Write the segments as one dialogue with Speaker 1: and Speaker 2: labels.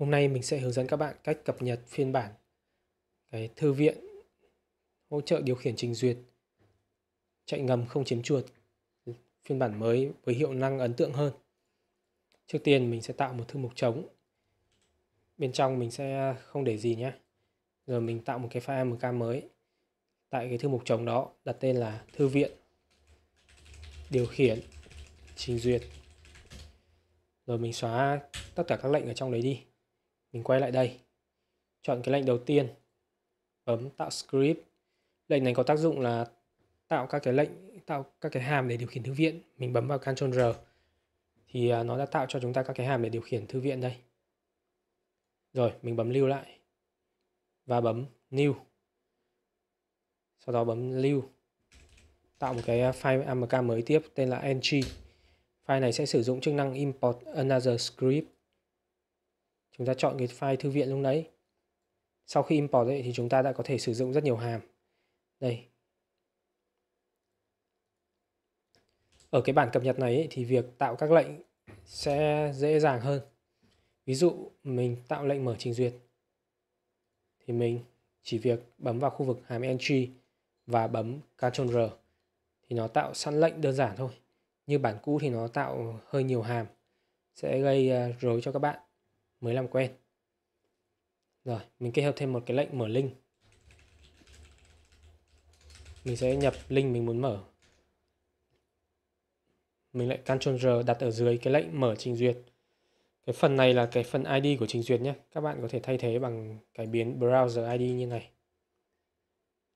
Speaker 1: Hôm nay mình sẽ hướng dẫn các bạn cách cập nhật phiên bản cái thư viện hỗ trợ điều khiển trình duyệt chạy ngầm không chiếm chuột phiên bản mới với hiệu năng ấn tượng hơn. Trước tiên mình sẽ tạo một thư mục trống. Bên trong mình sẽ không để gì nhé. Rồi mình tạo một cái file MK mới. Tại cái thư mục trống đó đặt tên là thư viện điều khiển trình duyệt. Rồi mình xóa tất cả các lệnh ở trong đấy đi. Mình quay lại đây. Chọn cái lệnh đầu tiên. Bấm tạo script. Lệnh này có tác dụng là tạo các cái lệnh, tạo các cái hàm để điều khiển thư viện. Mình bấm vào Ctrl R thì à, nó đã tạo cho chúng ta các cái hàm để điều khiển thư viện đây. Rồi, mình bấm lưu lại và bấm new. Sau đó bấm lưu. Tạo một cái à, file AMK mới tiếp tên là ng. File này sẽ sử dụng chức năng import another script chúng ta chọn cái file thư viện lúc nãy sau khi import ấy, thì chúng ta đã có thể sử dụng rất nhiều hàm đây ở cái bản cập nhật này ấy, thì việc tạo các lệnh sẽ dễ dàng hơn ví dụ mình tạo lệnh mở trình duyệt thì mình chỉ việc bấm vào khu vực hàm entry và bấm Ctrl R thì nó tạo sẵn lệnh đơn giản thôi như bản cũ thì nó tạo hơi nhiều hàm sẽ gây ờ, rối cho các bạn mới làm quen rồi mình kết hợp thêm một cái lệnh mở link mình sẽ nhập link mình muốn mở mình lại Ctrl R đặt ở dưới cái lệnh mở trình duyệt cái phần này là cái phần ID của trình duyệt nhé các bạn có thể thay thế bằng cái biến browser ID như này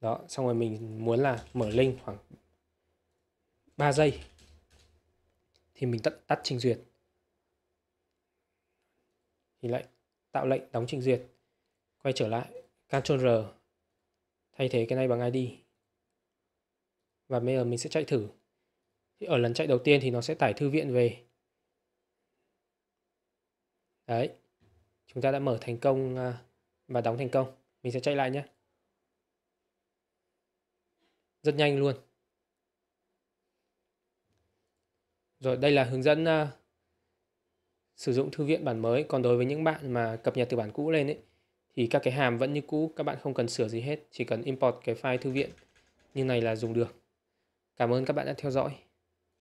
Speaker 1: đó xong rồi mình muốn là mở link khoảng 3 giây thì mình tắt tắt trình duyệt thì lại tạo lệnh đóng trình duyệt. Quay trở lại, Ctrl R, thay thế cái này bằng ID. Và bây giờ mình sẽ chạy thử. Thì ở lần chạy đầu tiên thì nó sẽ tải thư viện về. Đấy, chúng ta đã mở thành công à, và đóng thành công. Mình sẽ chạy lại nhé. Rất nhanh luôn. Rồi đây là hướng dẫn à, sử dụng thư viện bản mới còn đối với những bạn mà cập nhật từ bản cũ lên ấy thì các cái hàm vẫn như cũ các bạn không cần sửa gì hết chỉ cần import cái file thư viện như này là dùng được cảm ơn các bạn đã theo dõi